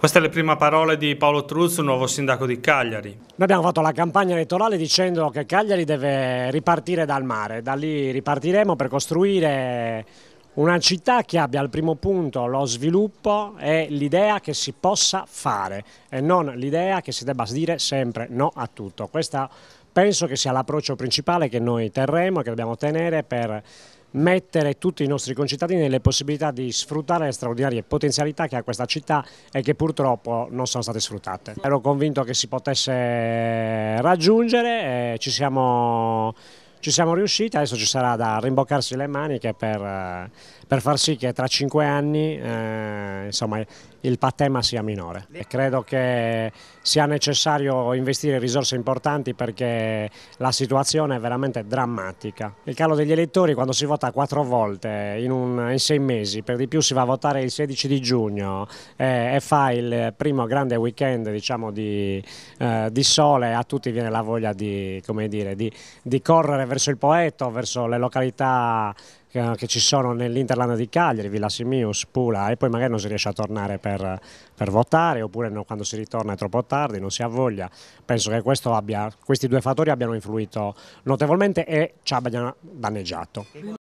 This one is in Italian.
Queste è la prima parola di Paolo Truz, nuovo sindaco di Cagliari. Noi abbiamo fatto la campagna elettorale dicendo che Cagliari deve ripartire dal mare, da lì ripartiremo per costruire una città che abbia al primo punto lo sviluppo e l'idea che si possa fare e non l'idea che si debba dire sempre no a tutto. Questa penso che sia l'approccio principale che noi terremo e che dobbiamo tenere per mettere tutti i nostri concittadini nelle possibilità di sfruttare le straordinarie potenzialità che ha questa città e che purtroppo non sono state sfruttate. Ero convinto che si potesse raggiungere, eh, ci siamo ci siamo riusciti, adesso ci sarà da rimboccarsi le maniche per, eh, per far sì che tra cinque anni eh, insomma, il patema sia minore. E credo che sia necessario investire risorse importanti perché la situazione è veramente drammatica. Il calo degli elettori quando si vota quattro volte in, un, in sei mesi, per di più si va a votare il 16 di giugno eh, e fa il primo grande weekend diciamo, di, eh, di, sole, a tutti viene la voglia di, dire, di, di correre verso il Poetto, verso le località che, eh, che ci sono nell'Interland di Cagliari, Villa Simius, Pula e poi magari non si riesce a tornare per, per votare oppure no, quando si ritorna è troppo tardi, non si ha voglia. Penso che abbia, questi due fattori abbiano influito notevolmente e ci abbiano danneggiato.